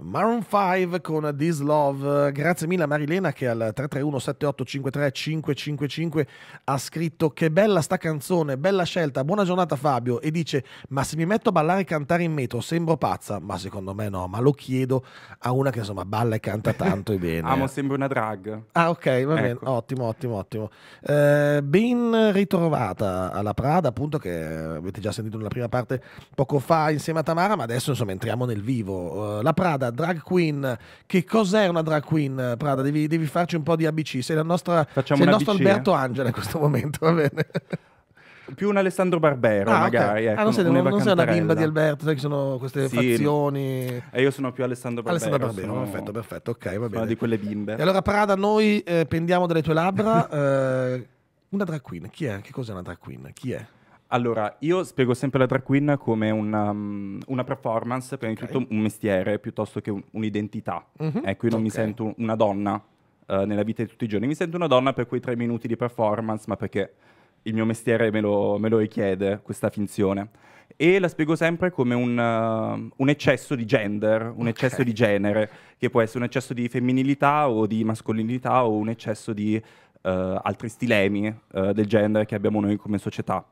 Maroon 5 con This Love. Grazie mille a Marilena che al 331-7853-555 ha scritto che bella sta canzone, bella scelta, buona giornata Fabio e dice ma se mi metto a ballare e cantare in metro sembro pazza, ma secondo me no, ma lo chiedo a una che insomma balla e canta tanto e bene. Amo, sembra una drag. Ah ok, va ecco. bene, ottimo, ottimo, ottimo. Eh, ben ritrovata alla Prada appunto che avete già sentito nella prima parte poco fa insieme a Tamara, ma adesso insomma entriamo nel vivo. Eh, la Prada Prada, drag queen. Che cos'è una drag queen, eh, Prada? Devi, devi farci un po' di ABC. Sei, la nostra, sei il nostro ABC, eh? Alberto Angela in questo momento, va bene? Più un Alessandro Barbero, ah, magari. Okay. ah, ecco, non, sei, non, non sei, una bimba di Alberto, sai che sono queste sì. fazioni. E eh, io sono più Alessandro Barbero. Alessandro Barbero, sono... perfetto, perfetto, ok, va bene. di quelle bimbe. E allora, Prada, noi eh, pendiamo dalle tue labbra. eh, una drag queen, chi è? Che cos'è una drag queen? Chi è? Allora, io spiego sempre la drag queen come una, um, una performance, prima okay. di tutto un mestiere piuttosto che un, un'identità. Mm-hmm. Ecco, io non okay. mi sento una donna uh, nella vita di tutti i giorni, mi sento una donna per quei tre minuti di performance, ma perché il mio mestiere me lo, me lo richiede, questa finzione. E la spiego sempre come un, uh, un eccesso di gender, un okay. eccesso di genere, che può essere un eccesso di femminilità o di mascolinità o un eccesso di uh, altri stilemi uh, del genere che abbiamo noi come società.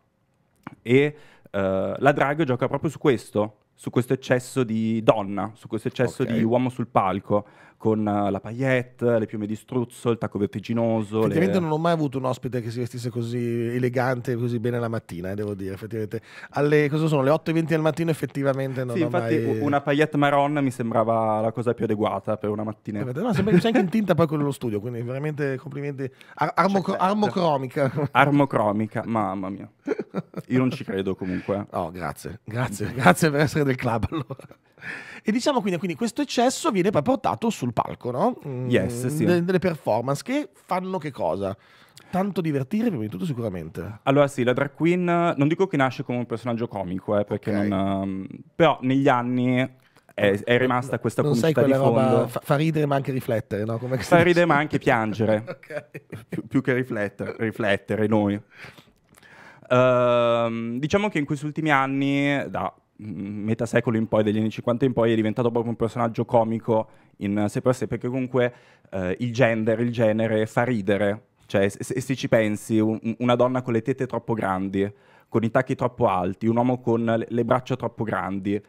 E eh, la drag gioca proprio su questo, su questo eccesso di donna, su questo eccesso okay. di uomo sul palco con la paillette, le piume di struzzo, il tacco vertiginoso. Effettivamente le... non ho mai avuto un ospite che si vestisse così elegante, così bene la mattina, eh, devo dire, effettivamente. Alle, cosa sono, le 8.20 del mattino effettivamente non sì, ho infatti mai... una paillette marron mi sembrava la cosa più adeguata per una mattina. No, eh, sembra che c'è anche in tinta poi quello studio, quindi veramente complimenti. Ar- cioè, armo- cioè, armocromica. Cioè, armocromica, mamma mia. Io non ci credo comunque. Oh, grazie, grazie, grazie per essere del club allora. E diciamo quindi, quindi questo eccesso viene poi portato sul palco, no? Mm, yes, sì. De- delle performance che fanno che cosa? tanto divertire prima di tutto sicuramente. Allora sì, la drag queen non dico che nasce come un personaggio comico, eh, perché okay. non, ehm, però negli anni è, è rimasta questa non comicità di fondo. Fa, fa, ridere ma anche riflettere, no? Come fa ridere ma anche piangere, okay. Pi- più che riflettere, riflettere noi. Uh, diciamo che in questi ultimi anni, da metà secolo in poi, degli anni 50 in poi, è diventato proprio un personaggio comico in sé per sé, perché comunque eh, il gender, il genere fa ridere. Cioè, se, se ci pensi, un, una donna con le tette troppo grandi, con i tacchi troppo alti, un uomo con le, braccia troppo grandi,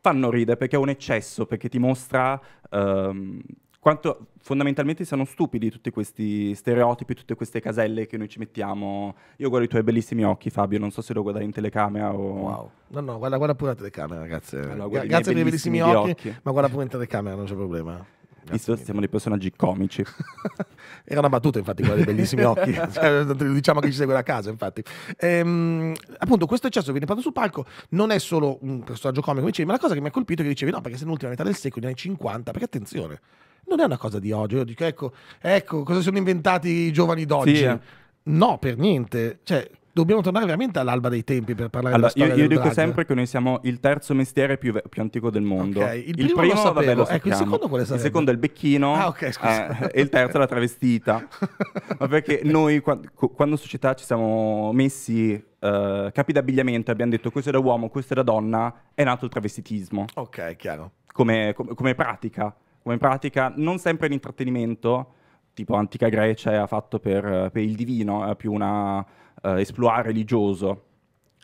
fanno ridere perché è un eccesso, perché ti mostra ehm, quanto fondamentalmente siano stupidi tutti questi stereotipi, tutte queste caselle che noi ci mettiamo. Io guardo i tuoi bellissimi occhi, Fabio, non so se lo guardare in telecamera o... Wow. No, no, guarda, guarda pure la telecamera, ragazzi. Allora, Grazie per i bellissimi, bellissimi occhi, occhi, ma guarda pure in telecamera, non c'è problema. Grazie visto che siamo dei personaggi comici. Era una battuta, infatti, quella dei bellissimi occhi. Cioè, diciamo che ci segue da casa, infatti. Ehm, appunto, questo eccesso che viene fatto sul palco non è solo un personaggio comico, dicevi, ma la cosa che mi ha colpito è che dicevi, no, perché se nell'ultima metà del secolo, negli anni 50, perché attenzione, non è una cosa di oggi. Io dico, ecco, ecco cosa sono inventati i giovani d'oggi. Sì, eh. No, per niente. Cioè, dobbiamo tornare veramente all'alba dei tempi per parlare allora, di questo. Io, io dico sempre che noi siamo il terzo mestiere più, più antico del mondo. Okay. Il, primo, il primo lo vabbè, lo ecco, il secondo quale sarebbe? Il secondo è il becchino ah, okay, eh, e il terzo è la travestita. Ma perché noi quando, quando società ci siamo messi Uh, capi d'abbigliamento abbiamo detto questo è da uomo, questo è da donna, è nato il travestitismo. Ok, chiaro. Come, come, come pratica, come pratica non sempre l'intrattenimento, tipo antica Grecia ha fatto per, per il divino, è più una eh, esploare religioso.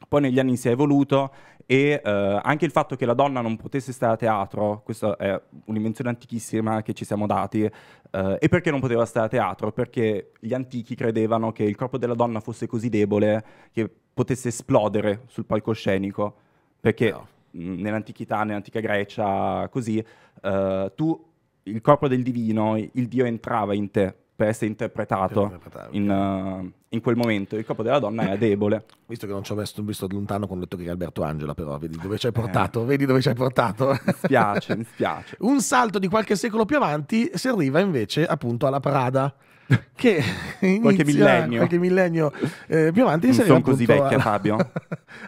Poi negli anni si è evoluto e eh, anche il fatto che la donna non potesse stare a teatro, questa è un'invenzione antichissima che ci siamo dati, eh, e perché non poteva stare a teatro? Perché gli antichi credevano che il corpo della donna fosse così debole che potesse esplodere sul palcoscenico, perché no. nell'antichità, nell'antica Grecia, così, eh, tu, il corpo del divino, il Dio entrava in te, per essere interpretato in, uh, in, quel momento. Il corpo della donna era debole. Visto che non ci ho messo visto lontano quando ho detto che era Alberto Angela, però vedi dove ci hai eh. portato, eh. vedi dove ci hai portato. Mi spiace, mi spiace. Un salto di qualche secolo più avanti si arriva invece appunto alla Prada che qualche millennio, qualche millennio eh, più avanti non sono appunto, così vecchia alla... Fabio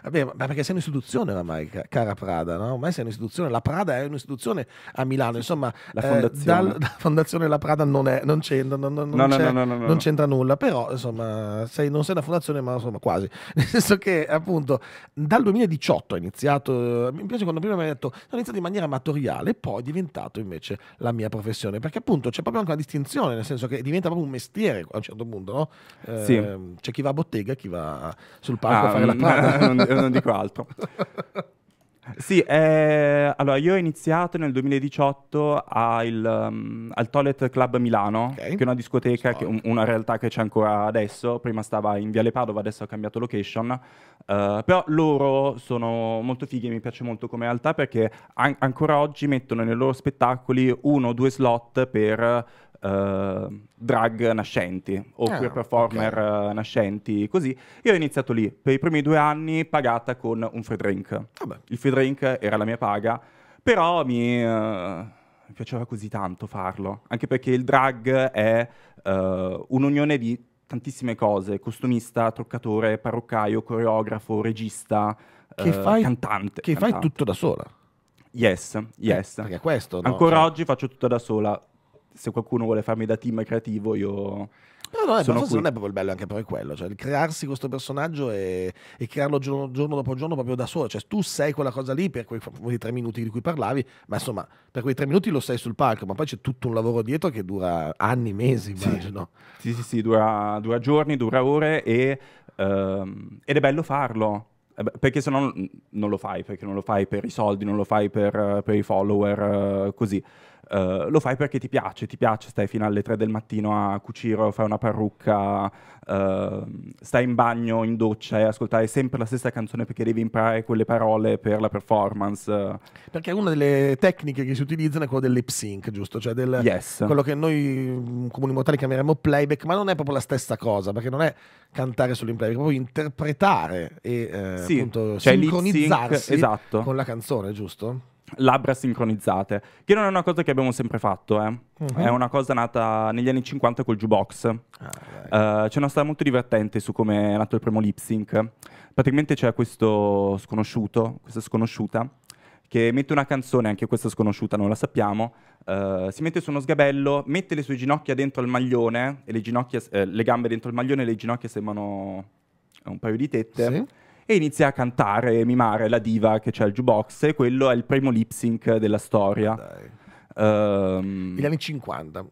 Vabbè, ma perché sei un'istituzione ormai cara Prada no? ormai sei un'istituzione la Prada è un'istituzione a Milano insomma la eh, fondazione, eh, dal, la fondazione La Prada non, è, non, c'entra, non, non, no, no, no, c'entra nulla però insomma sei, non sei una fondazione ma insomma quasi nel senso che appunto dal 2018 è iniziato eh, mi piace quando prima mi hai detto sono iniziato in maniera amatoriale poi è diventato invece la mia professione perché appunto c'è proprio anche una distinzione nel senso che diventa proprio un mestiere a un certo punto, no? Eh, sì. Ehm, c'è chi va a bottega e chi va sul palco ah, a fare la mm, parte. Non, non dico altro. Sì, eh, allora io ho iniziato nel 2018 il, um, al Toilet Club Milano, okay. che è una discoteca, che, un, una realtà che c'è ancora adesso, prima stava in Viale Padova, adesso ha cambiato location, uh, però loro sono molto fighi e mi piace molto come realtà perché an- ancora oggi mettono nei loro spettacoli uno o due slot per uh, drag nascenti o ah, queer performer okay. Eh, nascenti, così. Io ho iniziato lì per i primi due anni pagata con un free drink. Vabbè. Il free drink era la mia paga, però mi, uh, mi piaceva così tanto farlo, anche perché il drag è uh, un'unione di tantissime cose, costumista, truccatore, parruccaio, coreografo, regista, che fai, cantante. Che cantante. fai tutto da sola. Yes, yes. Eh, perché questo, no? Ancora cioè... oggi faccio tutto da sola se qualcuno vuole farmi da team creativo io... Però no, no, sono forse non è proprio il bello anche per quello, cioè il crearsi questo personaggio e, e crearlo giorno, giorno, dopo giorno proprio da solo, cioè tu sei quella cosa lì per quei, quei, tre minuti di cui parlavi, ma insomma per quei tre minuti lo sei sul palco, ma poi c'è tutto un lavoro dietro che dura anni, mesi immagino. Sì, sì, sì, sì dura, dura, giorni, dura ore e, ehm, ed è bello farlo, perché se no non lo fai, perché non lo fai per i soldi, non lo fai per, per i follower, eh, così. Eh, lo fai perché ti piace, ti piace, stai fino alle 3 del mattino a cucire, fai una parrucca, uh, stai in bagno, in doccia e ascoltare sempre la stessa canzone perché devi imparare quelle parole per la performance. Perché una delle tecniche che si utilizzano è quella dell'hip sync, giusto? Cioè del, yes. quello che noi mm, comuni mortali chiameremo playback, ma non è proprio la stessa cosa, perché non è cantare solo in proprio interpretare e eh, sì, appunto cioè sincronizzarsi esatto. con la canzone, giusto? labbra sincronizzate, che non è una cosa che abbiamo sempre fatto, eh. uh-huh. è una cosa nata negli anni 50 col jukebox. Ah, uh, c'è una storia molto divertente su come è nato il primo lip sync. Praticamente c'è questo sconosciuto, questa sconosciuta, che mette una canzone, anche questa sconosciuta, non la sappiamo, uh, si mette su uno sgabello, mette le sue ginocchia dentro il maglione, le, eh, le, gambe dentro il maglione e le ginocchia sembrano un paio di tette. Sì e inizia a cantare e mimare la diva che c'è al jukebox e quello è il primo lip sync della storia. Um, ah, ehm, Negli anni 50.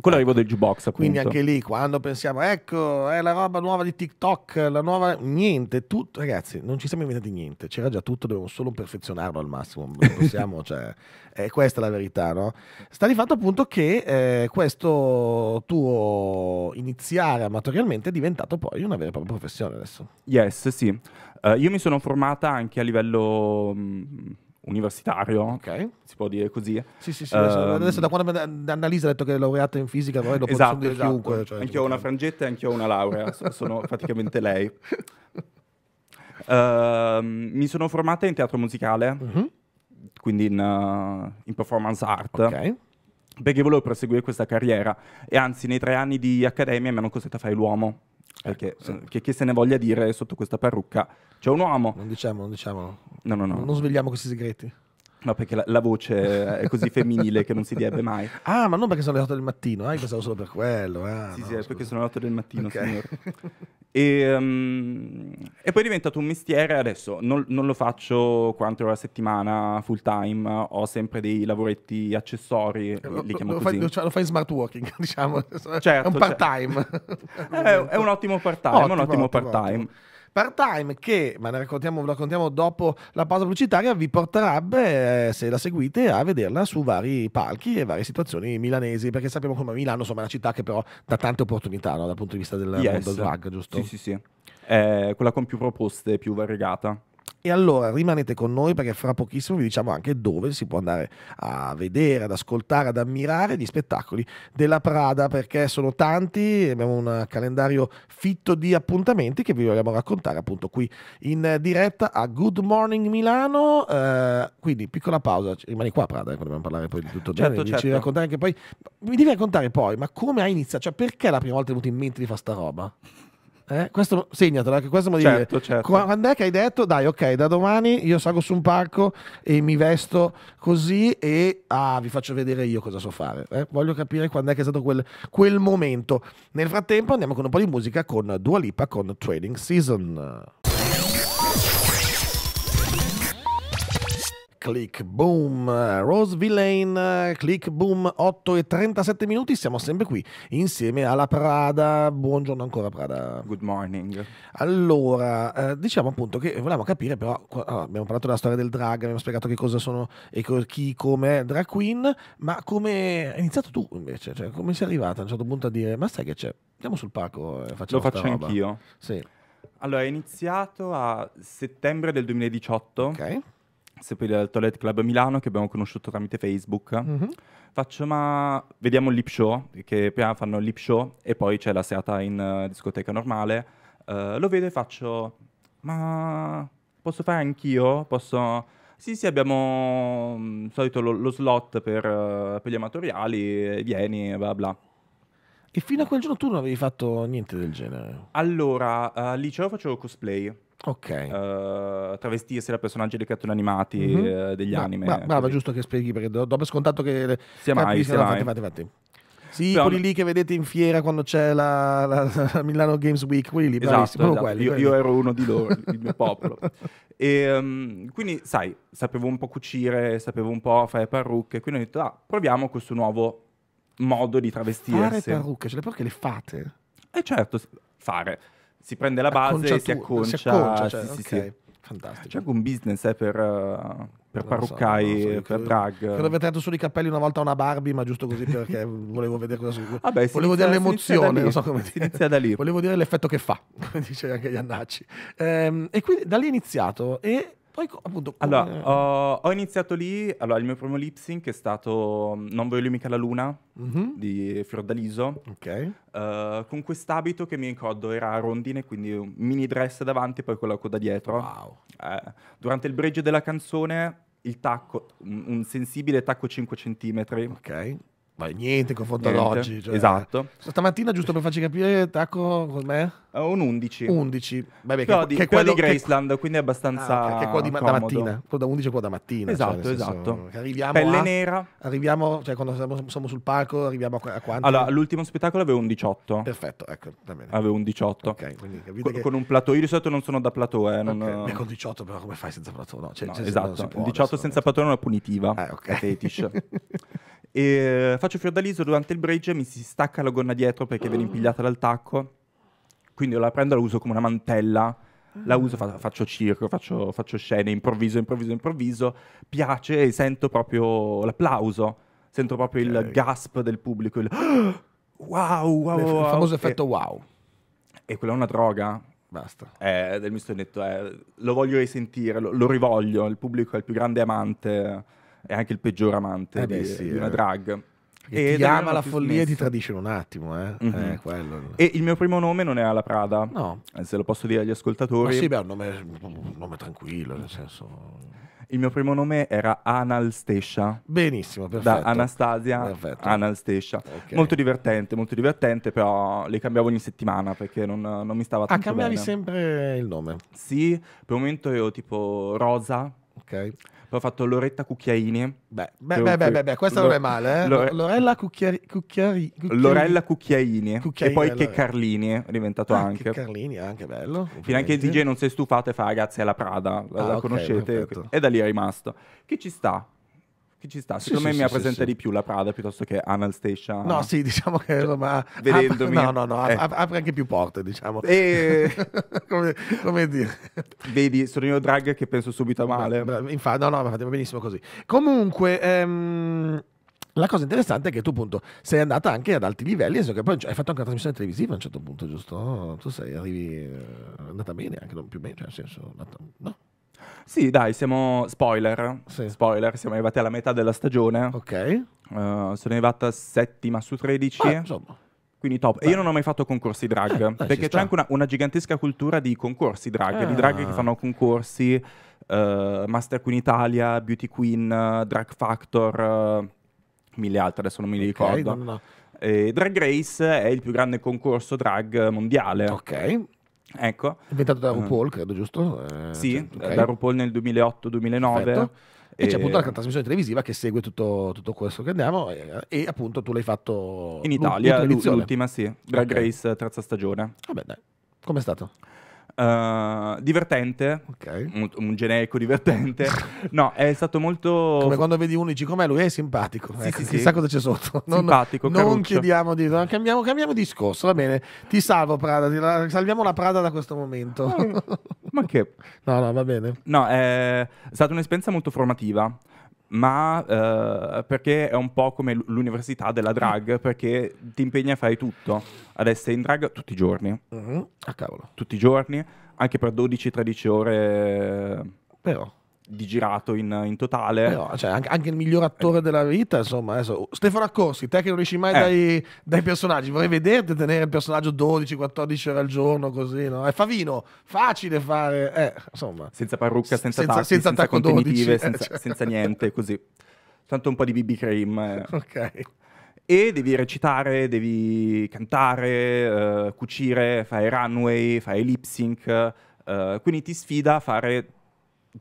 Con l'arrivo del jukebox, appunto. Quindi anche lì, quando pensiamo, ecco, è la roba nuova di TikTok, la nuova... Niente, tutto... Ragazzi, non ci siamo inventati niente. C'era già tutto, dobbiamo solo perfezionarlo al massimo. Possiamo, cioè... È questa la verità, no? Sta di fatto, appunto, che eh, questo tuo iniziare amatorialmente è diventato poi una vera e propria professione adesso. Yes, sì. Uh, io mi sono formata anche a livello mh, mm, universitario, okay. si può dire così. Sì, sì, sì. Uh, adesso, da quando Annalisa ha detto che è laureata in fisica, poi lo esatto, dire esatto. chiunque. Cioè, anch'io ho una cioè. frangetta e anche io ho una laurea, sono praticamente lei. Uh, mi sono formata in teatro musicale, uh-huh. quindi in, uh, in, performance art. Okay. Perché volevo proseguire questa carriera e anzi nei tre anni di accademia mi hanno costretto a fare l'uomo. Perché ecco, sì. che, che, se ne voglia dire sotto questa parrucca c'è un uomo. Non diciamo, non diciamolo. No, no, no. Non svegliamo questi segreti. No, perché la, la, voce è così femminile che non si direbbe mai. Ah, ma non perché sono le 8 del mattino, eh? pensavo solo per quello. Ah, sì, no, sì, scusa. perché sono le 8 del mattino, okay. signor. E, um, e, poi è diventato un mestiere, adesso non, non lo faccio quante ore a settimana, full time, ho sempre dei lavoretti accessori, eh, lo, lo, fai, lo, fai, in smart working, diciamo, certo, è un certo. part-time. Certo. Eh, è, è, un ottimo part-time, ottimo, è un ottimo, ottimo part-time part-time che, ma ne raccontiamo, raccontiamo dopo la pausa pubblicitaria, vi porterebbe, eh, se la seguite, a vederla su vari palchi e varie situazioni milanesi, perché sappiamo come Milano insomma, è una città che però dà tante opportunità no? dal punto di vista del yes. mondo drag, giusto? Sì, sì, sì. È quella con più proposte, più variegata. E allora rimanete con noi perché fra pochissimo vi diciamo anche dove si può andare a vedere, ad ascoltare, ad ammirare gli spettacoli della Prada perché sono tanti, abbiamo un calendario fitto di appuntamenti che vi vogliamo raccontare appunto qui in diretta a Good Morning Milano. Eh, quindi piccola pausa, rimani qua Prada, eh, dobbiamo parlare poi di tutto certo, bene, certo. ci certo. raccontare anche poi. Mi devi raccontare poi, ma come hai iniziato? Cioè perché la prima volta è venuto in mente di fare sta roba? Eh? Questo, segnatelo, anche questo mi certo, certo. Quando è che hai detto, dai, ok, da domani io salgo su un palco e mi vesto così e ah, vi faccio vedere io cosa so fare. Eh? Voglio capire quando è che è stato quel, quel momento. Nel frattempo andiamo con un po' di musica con Dua Lipa con Trading Season. Click Boom, Rose Villain, Click Boom 8 e 37 minuti, siamo sempre qui insieme alla Prada, buongiorno ancora Prada. Good morning. Allora, eh, diciamo appunto che volevamo capire però, allora, ah, abbiamo parlato della storia del drag, abbiamo spiegato che cosa sono e chi, come drag queen, ma come hai iniziato tu invece, cioè come sei arrivata a un certo punto a dire ma sai che c'è, andiamo sul palco e facciamo Lo faccio anch'io. Sì. Allora, è iniziato a settembre del 2018. Ok sempre del Toilet Club Milano che abbiamo conosciuto tramite Facebook. Mm-hmm. Faccio ma vediamo il lip show, che prima fanno il lip show e poi c'è la serata in uh, discoteca normale. Uh, lo vedo e faccio ma posso fare anch'io? Posso sì, sì, abbiamo mh, mm, solito lo, lo slot per, uh, per, gli amatoriali, vieni, bla bla. E fino a quel giorno tu non avevi fatto niente del genere? Allora, uh, lì ce lo facevo cosplay. Ok. Uh, travestirsi da personaggi dei cartoni animati mm-hmm. degli ma, anime. Ma, brava, giusto che spieghi perché dopo è scontato che. Sia mai, sia mai. Fatti, fatti, fatti. Sì, Però, quelli lì che vedete in fiera quando c'è la, la, la Milano Games Week, quelli lì, esatto, esatto. Quelli, io, io, ero uno di loro, il mio popolo. E, um, quindi, sai, sapevo un po' cucire, sapevo un po' fare parrucche, quindi ho detto, ah, proviamo questo nuovo modo di travestirsi. Fare parrucche, cioè perché le fate? Eh certo, fare si prende la base e si acconcia. Si acconcia cioè, sì, okay. sì, Fantastico. C'è anche un business eh, per, eh, per parruccai, so, so, per drag. Credo aver tirato solo i capelli una volta a una Barbie, ma giusto così perché volevo vedere cosa succede. Ah beh, volevo inizia, dire l'emozione, non so come si dire. Inizia da lì. Volevo dire l'effetto che fa, come dice anche Iannacci. Ehm, e quindi da lì è iniziato e poi appunto... Come... Allora, eh, ho, ho, iniziato lì, allora il mio primo lip sync è stato Non voglio mica la luna mm-hmm. di Fiordaliso. Ok. Uh, con quest'abito che mi ricordo era a rondine, quindi un mini dress davanti e poi con la coda dietro. Wow. Uh, durante il bridge della canzone il tacco, un, un sensibile tacco 5 cm. Ok Vai, niente confrontato ad oggi. Cioè. Esatto. Stamattina, giusto per farci capire, Tacco, com'è? Uh, un 11. 11. Vabbè, che, di, che quello di Graceland, che... quindi è abbastanza. Ah, okay, che è qua di, comodo. da mattina. Quello da 11 è qua da mattina. Esatto, cioè, esatto. esatto. Arriviamo Pelle a, nera. Arriviamo, cioè, quando siamo, siamo, sul palco, arriviamo a, quanto? Allora, l'ultimo spettacolo avevo un 18. Perfetto, ecco, va Aveva un 18. Ok, quindi con, che... con un plateau. Io di solito non sono da plateau, eh. Non... Okay. con 18, però, come fai senza plateau? No, cioè, no esatto. Se può, 18 senza cioè. plateau è una punitiva. Ah, ok. E eh, faccio fiordaliso durante il bridge, mi si stacca la gonna dietro perché viene impigliata dal tacco. Quindi io la prendo, e la uso come una mantella la ah. uso, fa- faccio circo, faccio, faccio, scene, improvviso, improvviso, improvviso, piace e sento proprio l'applauso, sento proprio okay. il gasp del pubblico, il ah, wow, wow, wow Il famoso effetto wow. E quella è una droga. Basta. Eh, del mio stonetto, eh, lo voglio risentire, lo, lo rivoglio, il pubblico è il più grande amante è anche il peggior amante eh beh, di, sì, di una eh. drag. Che e ti ama la follia e ti tradisce un attimo, eh? Mm-hmm. eh e il mio primo nome non è Ala Prada, no. Eh, se lo posso dire agli ascoltatori. Ma sì, beh, è un nome, un nome tranquillo, nel senso... Il mio primo nome era Analstescia. Benissimo, perfetto. Da Anastasia perfetto. Analstescia. Okay. Molto divertente, molto divertente, però le cambiavo ogni settimana perché non, non mi stava ah, tanto ah, cambiavi sempre il nome? Sì, per un momento ero tipo Rosa, ok? Poi ho fatto Loretta Cucchiaini. Beh, beh, beh, beh, beh, questa non è male, eh? Lorella Cucchiari, Cucchiari, Lorella Cucchiaini. e poi Che Carlini è diventato ah, anche. Che Carlini, anche bello. Fino anche il DJ non si è stufato e fa ragazzi alla Prada, la, ah, conoscete? E da lì è rimasto. Che ci sta? che ci sta. Secondo sì, me sì, mi rappresenta di più la Prada piuttosto che Anal Station. No, sì, diciamo che cioè, vedendomi apre, no, no, no, eh. apre anche più porte, diciamo. E... come, come, dire. Vedi, sono io drag che penso subito a male. Infatti, no, no, ma fate benissimo così. Comunque, ehm... La cosa interessante è che tu appunto sei andata anche ad alti livelli, so che poi hai fatto anche una trasmissione televisiva a un certo punto, giusto? Tu sei arrivi, andata bene anche, non più bene, cioè nel senso, no? Sì, dai, siamo. Spoiler. Sì. Spoiler, siamo arrivati alla metà della stagione. Ok. Uh, sono arrivata settima su 13. Ah, insomma. Quindi top. Beh. E io non ho mai fatto concorsi drag. Eh, perché c'è anche una, una, gigantesca cultura di concorsi drag, eh. di drag che ah. fanno concorsi. Uh, Master Queen Italia, Beauty Queen, uh, Drag Factor, eh, mille altre, adesso non mi ricordo. non... E drag Race è il più grande concorso drag mondiale. Ok. Ecco. Inventato da mm. RuPaul, credo, giusto? Eh, sì, certo, okay. da RuPaul nel 2008-2009. E, e, c'è appunto la trasmissione televisiva che segue tutto, tutto questo che andiamo e, e, appunto tu l'hai fatto in Italia, l'ultima, l'ultima sì, Drag okay. Race terza stagione. Vabbè dai, com'è stato? Eh, divertente, okay. un, un, generico divertente. No, è stato molto. Come quando vedi uno e dici com'è lui? È simpatico. Sì, ecco, sì, chissà sì. cosa c'è sotto. Non, simpatico, non caruccio. chiediamo di. No, cambiamo, cambiamo, discorso, va bene. Ti salvo, Prada. Ti la... Salviamo la Prada da questo momento. Ma, ma che. No, no, va bene. No, è stata un'esperienza molto formativa ma eh, perché è un po' come l'università della drag, mm. perché ti impegna a fare tutto, ad essere in drag tutti i giorni. Mm-hmm. Ah, cavolo. Tutti i giorni, anche per 12-13 ore. Eh, Però di girato in, in totale. Eh no, cioè, anche, anche, il miglior attore eh. della vita, insomma. Adesso. Stefano Accorsi, te che non riesci mai eh. dai, dai, personaggi, vorrei vederti tenere il personaggio 12-14 ore al giorno, così, no? È Favino, facile fare, eh, insomma. Senza parrucca, senza, senza tacchi, senza, senza contenitive, eh, 12, senza, cioè. senza, niente, così. Tanto un po' di BB cream. Eh. Ok. E devi recitare, devi cantare, eh, cucire, fare runway, fare lip sync, quindi ti sfida a fare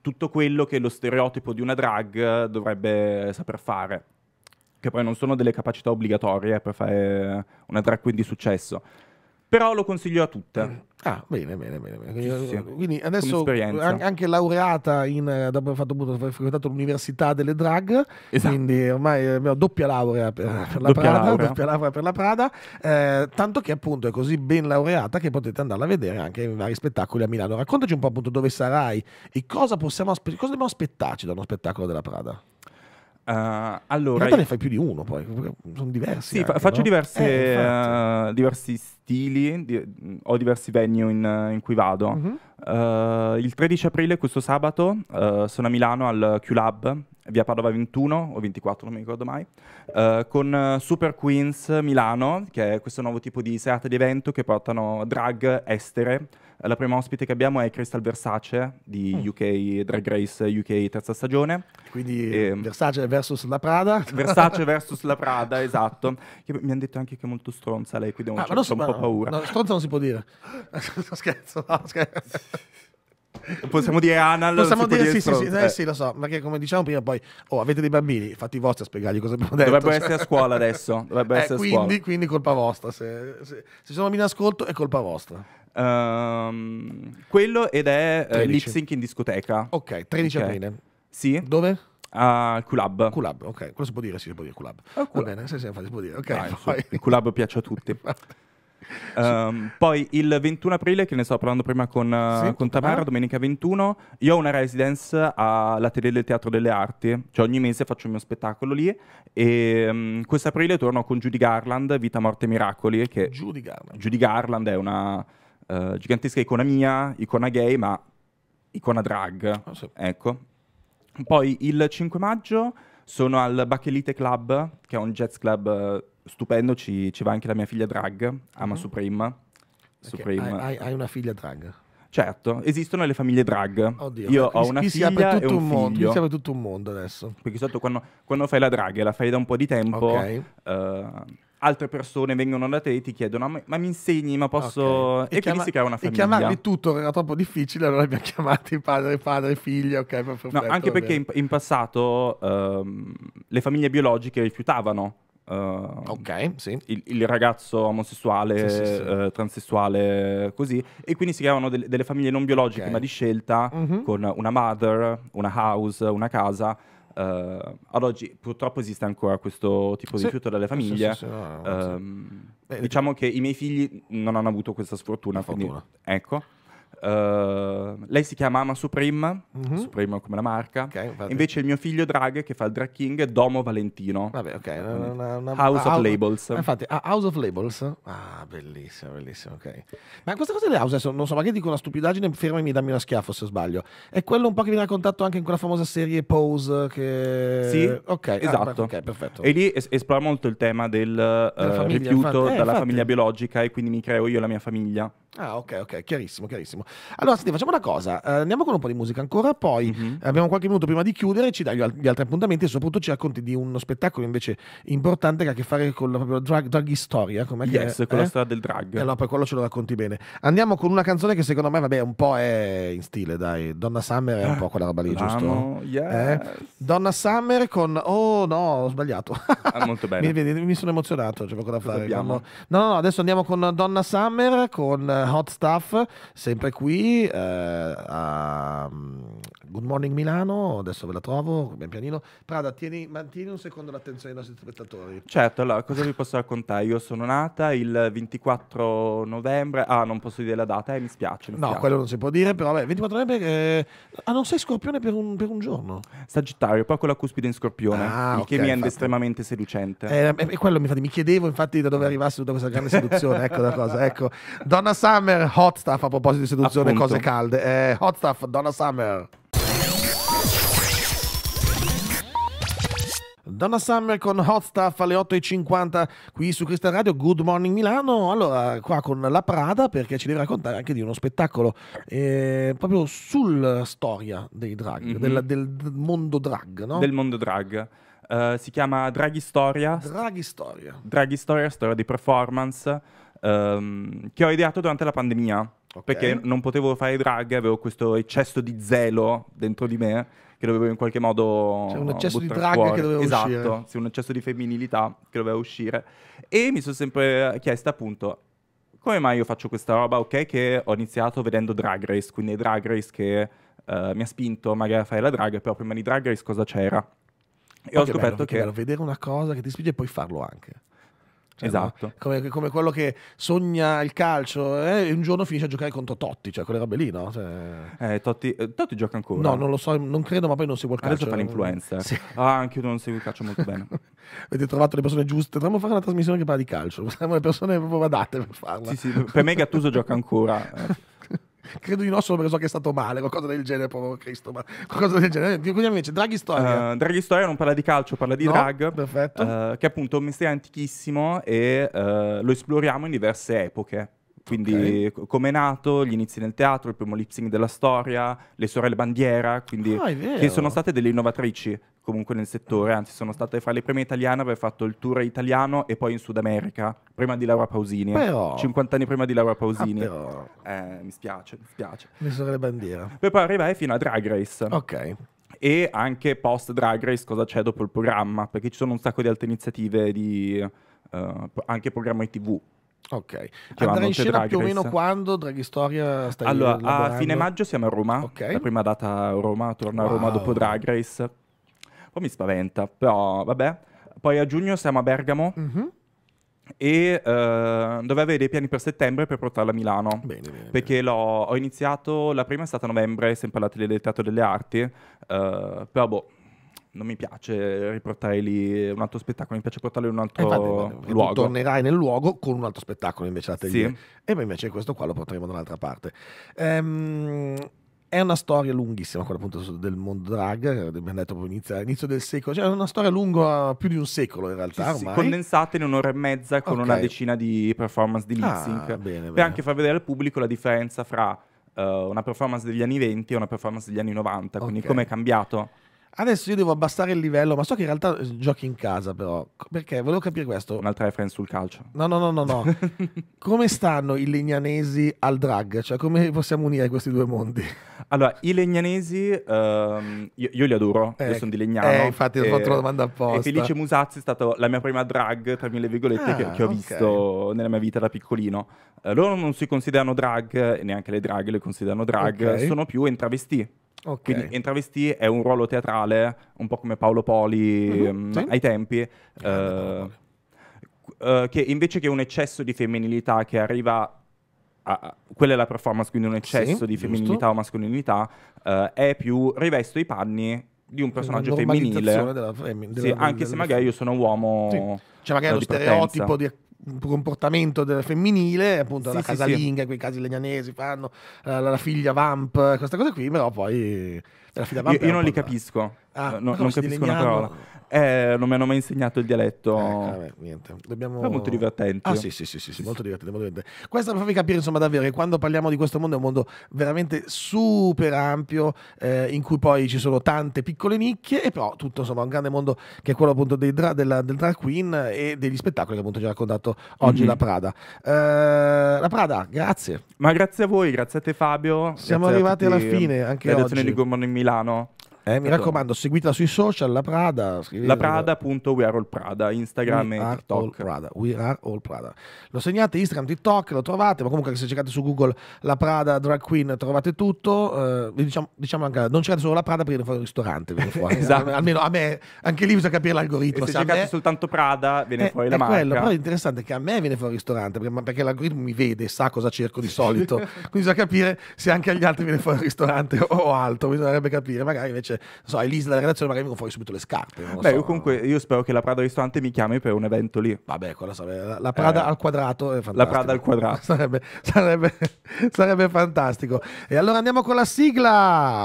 tutto quello che lo stereotipo di una drag dovrebbe saper fare che poi non sono delle capacità obbligatorie per fare una drag queen di successo, però lo consiglio a tutte. Mm. Ah, bene, bene, bene. bene. Sì, Quindi adesso anche laureata in, eh, dopo aver, fatto, aver frequentato l'università delle drag, esatto. quindi ormai abbiamo doppia laurea per, per la doppia Prada, laurea. doppia laurea per la Prada, eh, tanto che appunto è così ben laureata che potete andarla a vedere anche in vari spettacoli a Milano. Raccontaci un po' appunto dove sarai e cosa, possiamo, cosa dobbiamo aspettarci da uno spettacolo della Prada. Uh, allora, in realtà io... ne fai più di uno, poi sono diversi. Sì, anche, faccio no? diverse, eh, uh, diversi stili, di, ho diversi venue in, in cui vado. Mm-hmm. Uh, il 13 aprile, questo sabato, uh, sono a Milano al Q-Lab, via Padova 21 o 24, non mi ricordo mai, uh, con Super Queens Milano, che è questo nuovo tipo di serata di evento che portano drag estere la prima ospite che abbiamo è Crystal Versace di mm. UK Drag Race UK terza stagione. Quindi e, Versace versus la Prada. Versace versus la Prada, esatto. Io, mi hanno detto anche che è molto stronza lei, quindi ho ah, un, certo un po' paura. No, stronza non si può dire. scherzo, no, scherzo. Possiamo dire anal? Possiamo dire, dire sì, sì, sì, eh. Eh, sì, lo so, perché come diciamo prima poi, oh, avete dei bambini, fatti i vostri a spiegargli cosa abbiamo detto. Dovrebbero essere a scuola adesso, dovrebbero eh, essere quindi, a scuola. Quindi colpa vostra, se, se, se sono in ascolto è colpa vostra. Um, quello ed è uh, Lip Sync in discoteca. Ok, 13 okay. aprile. Sì. Dove? al uh, Culab. Culab, ok. Quello si può dire, sì, si può dire Culab. Oh, Culab. Va bene, sì, sì, infatti si può dire. Ok, Dai, Il Culab piace a tutti. um, poi il 21 aprile, che ne stavo parlando prima con, eh, sì, con Tamara, ah. domenica 21, io ho una residence all'Atelier del Teatro delle Arti, cioè ogni mese faccio il mio spettacolo lì e um, quest'aprile torno con Judy Garland, Vita, Morte e Miracoli. Che Judy Garland. Judy Garland è una uh, gigantesca iconomia, icona gay, ma icona drag. Oh, sì. Ecco. Poi il 5 maggio sono al Bachelite Club, che è un jazz club eh, stupendo, ci, ci, va anche la mia figlia drag, ama mm-hmm. Supreme. Supreme. Okay. Hai, hai una figlia drag? Certo, esistono le famiglie drag. Oddio, Io eh, ho una figlia si e un, un mondo, figlio. Si apre tutto un mondo adesso. Perché sotto quando, quando, fai la drag, e la fai da un po' di tempo. Ok. Uh, altre persone vengono da te e ti chiedono ah, ma, ma mi insegni, ma posso... Okay. E, e chiama- si crea una famiglia. E chiamarli tutto era troppo difficile, allora abbiamo chiamato padre, padre, figlio, ok, perfetto. No, anche perché in, in, passato um, le famiglie biologiche rifiutavano Uh, ok, sì. il, il, ragazzo omosessuale, sì, sì, uh, transessuale, così. E quindi si creavano del, delle famiglie non biologiche, okay. ma di scelta, mm-hmm. con una mother, una house, una casa uh, ad oggi purtroppo esiste ancora questo tipo di rifiuto dalle famiglie. Sì, sì, no, no, ehm, um, eh, diciamo che i miei figli non hanno avuto questa sfortuna. Quindi, ecco. Ehm, lei si chiama Ama Supreme, mm-hmm. Supreme come la marca. Okay, Invece il mio figlio Drag, che fa il drag king, è Domo Valentino. Vabbè, ok. Una, una, una, House of Labels. Ah, infatti, ah, House of Labels. Ah, bellissimo, bellissima, ok. Ma questa cosa delle house, non so, magari dico una stupidaggine, fermami dammi una schiaffo se sbaglio. È quello un po' che viene raccontato anche in quella famosa serie Pose che... Sì, ok. Ah, esatto. Ah, okay, perfetto. E lì es- esplora molto il tema del uh, famiglia, rifiuto infatti. Eh, dalla eh, famiglia biologica e quindi mi creo io la mia famiglia. Ah, ok, ok, chiarissimo, chiarissimo. Allora, senti, facciamo una cosa, eh, andiamo con un po' di musica ancora, poi mm-hmm. abbiamo qualche minuto prima di chiudere, ci dai gli altri appuntamenti e soprattutto ci racconti di uno spettacolo invece importante che ha a che fare con la proprio drug, drug storia, eh, come yes, che, con eh? la storia del drag. E eh, allora poi quello ce lo racconti bene. Andiamo con una canzone che secondo me, vabbè, un po' è in stile, dai, Donna Summer è un ah, po' quella roba lì, giusto? Yes. Eh? Donna Summer con Oh no, ho sbagliato. Ah, molto bene. mi, mi, sono emozionato, c'è poco da fare. Quando... No, no, no, adesso andiamo con Donna Summer con Hot Stuff, sempre qui qui eh, euh, Good Morning Milano, adesso ve la trovo, ben pianino. Prada, tieni, mantieni un secondo l'attenzione dei nostri spettatori. Certo, allora cosa vi posso raccontare? Io sono nata il 24 novembre, ah non posso dire la data, eh, mi spiace. Mi no, spiace. quello non si può dire, però vabbè, 24 novembre, eh... ah non sei scorpione per un, per un, giorno? Sagittario, poi con la cuspide in scorpione, ah, il okay, che mi rende estremamente seducente. Eh, e eh, eh, quello infatti, mi chiedevo infatti da dove eh. arrivasse tutta questa grande seduzione, ecco la cosa, ecco. Donna Summer, hot stuff a proposito di seduzione, Appunto. cose calde. Eh, hot stuff, Donna Summer. Donna Summer con Hot Stuff alle 8.50 qui su Crystal Radio, Good Morning Milano, allora qua con la Prada perché ci deve raccontare anche di uno spettacolo eh, proprio sulla storia dei drag, mm-hmm. del, del, mondo drag, no? Del mondo drag. Uh, si chiama Draghi Storia. Draghi Storia. Draghi Storia, storia di performance, um, che ho ideato durante la pandemia. Okay. Perché non potevo fare drag, avevo questo eccesso di zelo dentro di me che dovevo in qualche modo. Cioè un eccesso di drag fuori. che doveva esatto, uscire. Esatto, un eccesso di femminilità che doveva uscire. E mi sono sempre chiesta, appunto, come mai io faccio questa roba? Ok, che ho iniziato vedendo Drag Race, quindi è Drag Race che uh, mi ha spinto magari a fare la drag, però prima di Drag Race cosa c'era? E oh, ho scoperto bello, che. che bello, vedere una cosa che ti spinge e poi farlo anche. Cioè, esatto. No? Come, come, quello che sogna il calcio eh, e un giorno finisce a giocare contro Totti, cioè quelle robe lì, no? Cioè... Eh, Totti, eh, Totti, gioca ancora? No, non lo so, non credo, ma poi non seguo il calcio. Adesso fa l'influencer. Sì. Ah, anche io non seguo il calcio molto bene. Avete trovato le persone giuste. Dovremmo fare una trasmissione che parla di calcio. Siamo le persone proprio adatte per farla. Sì, sì, per me Gattuso gioca ancora. Credo di no, solo perché so che è stato male, qualcosa del genere, povero Cristo. Ma qualcosa del genere. Quindi invece, Draghi Storia. Uh, Draghi Storia non parla di calcio, parla di no, drag. Perfetto. Uh, che è appunto un mestiere antichissimo e uh, lo esploriamo in diverse epoche. Quindi okay. come è nato, gli inizi nel teatro, il primo lip sync della storia, le sorelle bandiera, quindi, ah, che sono state delle innovatrici comunque nel settore, anzi sono state fra le prime italiane aver fatto il tour italiano e poi in Sud America, prima di Laura Pausini, eh. però... 50 anni prima di Laura Pausini. Ah, però... eh, mi spiace, mi spiace. Mi sono le bandiere. Per poi arrivare fino a Drag Race. Ok e anche post Drag Race cosa c'è dopo il programma, perché ci sono un sacco di altre iniziative di uh, anche programmi TV. Ok, andrà in scena più o meno quando Drag Storia stai Allora, a fine maggio siamo a Roma, okay. la prima data a Roma, torno wow. a Roma dopo Drag Race po' mi spaventa, però vabbè. Poi a giugno siamo a Bergamo. Mm-hmm e uh, eh, dovevo avere dei piani per settembre per portarla a Milano. Bene, bene, perché bene. ho iniziato, la prima è stata a novembre, sempre alla Tele del Teatro delle Arti, uh, però boh, non mi piace riportare lì un altro spettacolo, mi piace portarlo in un altro infatti, eh, luogo. tornerai nel luogo con un altro spettacolo invece la te. Sì. E poi invece questo qua lo porteremo da un'altra parte. Ehm è una storia lunghissima, quella appunto del mondo drag eh, abbiamo detto all'inizio, all'inizio del secolo, cioè è una storia lunga più di un secolo in realtà sì, ormai. condensata in un'ora e mezza con okay. una decina di performance di lip sync, ah, bene, per bene. anche far vedere al pubblico la differenza fra uh, una performance degli anni 20 e una performance degli anni 90, quindi okay. come è cambiato Adesso io devo abbassare il livello, ma so che in realtà eh, giochi in casa, però. Perché volevo capire questo. Un'altra reference sul calcio. No, no, no, no, no. come stanno i legnanesi al drag? Cioè, come possiamo unire questi due mondi? Allora, i legnanesi, ehm, io, io, li adoro, eh, io sono di Legnano. Eh, infatti, ho fatto la domanda apposta. E Felice Musazzi è stata la mia prima drag, tra mille virgolette, ah, che, che, ho okay. visto nella mia vita da piccolino. Eh, loro non si considerano drag, neanche le drag le considerano drag, okay. sono più entravestì. Okay. Quindi Entravestì è un ruolo teatrale, un po' come Paolo Poli uh-huh, mhm. mh, mm, sì. ai tempi. Uh, uh, che invece che un eccesso di femminilità che arriva a quella è la performance, quindi un eccesso sì, di femminilità giusto. o mascolinità, eh, è più rivesto i panni di un personaggio femminile. Della femmi- della sì, anche se magari io sono uomo. Sì. Cioè, magari eh, lo stereotipo di comportamento femminile, appunto sì, la sì, casalinga, sì. quei casi legnanesi fanno, eh, la, la, figlia vamp, questa cosa qui, però poi io, io non li capisco, ah, no, non capisco una parola. Eh, non mi hanno mai insegnato il dialetto. Eh, vabbè, Dobbiamo... È molto divertente. Ah, sì, sì, sì, sì, sì molto, divertente, molto divertente. Questo per farvi capire, insomma, davvero che quando parliamo di questo mondo è un mondo veramente super ampio, eh, in cui poi ci sono tante piccole nicchie, e però tutto, insomma, un grande mondo che è quello appunto dra della, del drag queen e degli spettacoli che appunto ci ha raccontato oggi mm -hmm. la Prada. Eh, la Prada, grazie. Ma grazie a voi, grazie a te Fabio. Siamo arrivati alla fine anche oggi. La di Good Morning Milano eh, mi ecco. raccomando, seguitela sui social, la Prada. La Prada.weareallprada, Instagram We e TikTok. Prada. We are all Prada. Lo segnate, Instagram, TikTok, lo trovate, ma comunque se cercate su Google la Prada Drag Queen trovate tutto. Eh, diciamo, diciamo anche, non cercate solo la Prada perché ne fate il ristorante, viene fuori. Eh, esatto. Almeno a me, anche lì bisogna capire l'algoritmo. E se, se cercate me... soltanto Prada viene eh, fuori la marca. Quello, però è interessante che a me viene fuori il ristorante, perché, perché l'algoritmo mi vede, sa cosa cerco di solito. Quindi bisogna capire se anche agli altri viene fuori il ristorante o altro, bisognerebbe capire, magari invece dice, so, hai della redazione, magari mi fuori subito le scarpe. Beh, so. io comunque, io spero che la Prada Ristorante mi chiami per un evento lì. Vabbè, quella sarebbe, la, la Prada eh, al quadrato è La Prada al quadrato. sarebbe, sarebbe, sarebbe fantastico. E allora andiamo con la sigla.